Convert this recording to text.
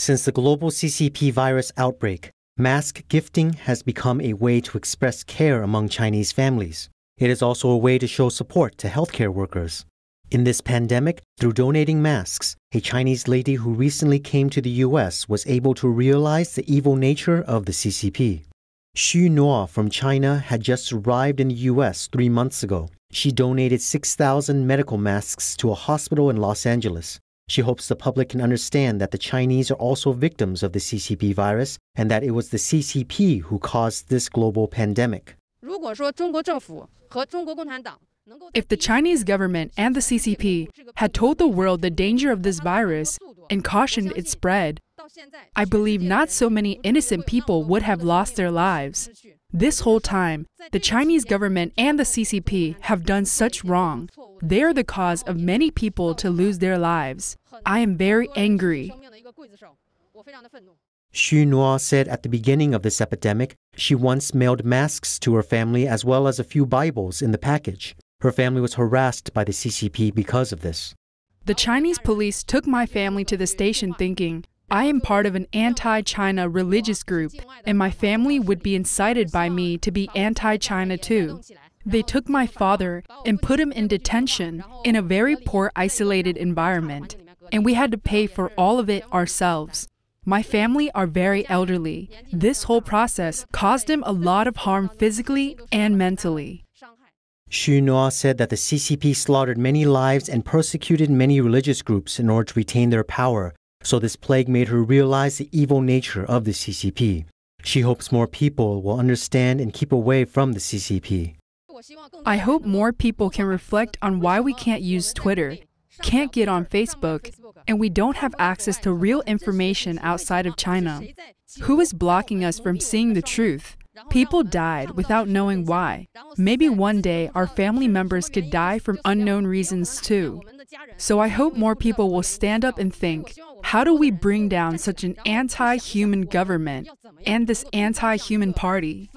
Since the global CCP virus outbreak, mask gifting has become a way to express care among Chinese families. It is also a way to show support to healthcare workers. In this pandemic, through donating masks, a Chinese lady who recently came to the US was able to realize the evil nature of the CCP. Xu Nuo from China had just arrived in the US three months ago. She donated 6,000 medical masks to a hospital in Los Angeles. She hopes the public can understand that the Chinese are also victims of the CCP virus and that it was the CCP who caused this global pandemic. If the Chinese government and the CCP had told the world the danger of this virus and cautioned its spread, I believe not so many innocent people would have lost their lives. This whole time, the Chinese government and the CCP have done such wrong. They are the cause of many people to lose their lives. I am very angry. Xu Nuo said at the beginning of this epidemic, she once mailed masks to her family as well as a few Bibles in the package. Her family was harassed by the CCP because of this. The Chinese police took my family to the station thinking, I am part of an anti China religious group, and my family would be incited by me to be anti China too. They took my father and put him in detention in a very poor, isolated environment, and we had to pay for all of it ourselves. My family are very elderly. This whole process caused him a lot of harm physically and mentally. Xu Noa said that the CCP slaughtered many lives and persecuted many religious groups in order to retain their power, so this plague made her realize the evil nature of the CCP. She hopes more people will understand and keep away from the CCP. I hope more people can reflect on why we can't use Twitter, can't get on Facebook, and we don't have access to real information outside of China. Who is blocking us from seeing the truth? People died without knowing why. Maybe one day our family members could die from unknown reasons too. So I hope more people will stand up and think how do we bring down such an anti human government and this anti human party?